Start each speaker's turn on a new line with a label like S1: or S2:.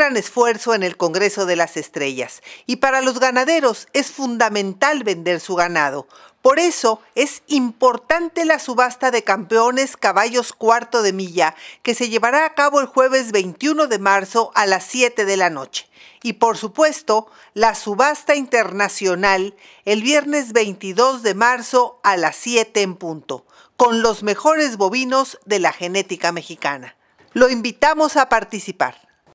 S1: gran esfuerzo en el Congreso de las Estrellas y para los ganaderos es fundamental vender su ganado. Por eso es importante la subasta de campeones caballos cuarto de milla que se llevará a cabo el jueves 21 de marzo a las 7 de la noche. Y por supuesto, la subasta internacional el viernes 22 de marzo a las 7 en punto, con los mejores bovinos de la genética mexicana. Lo invitamos a participar.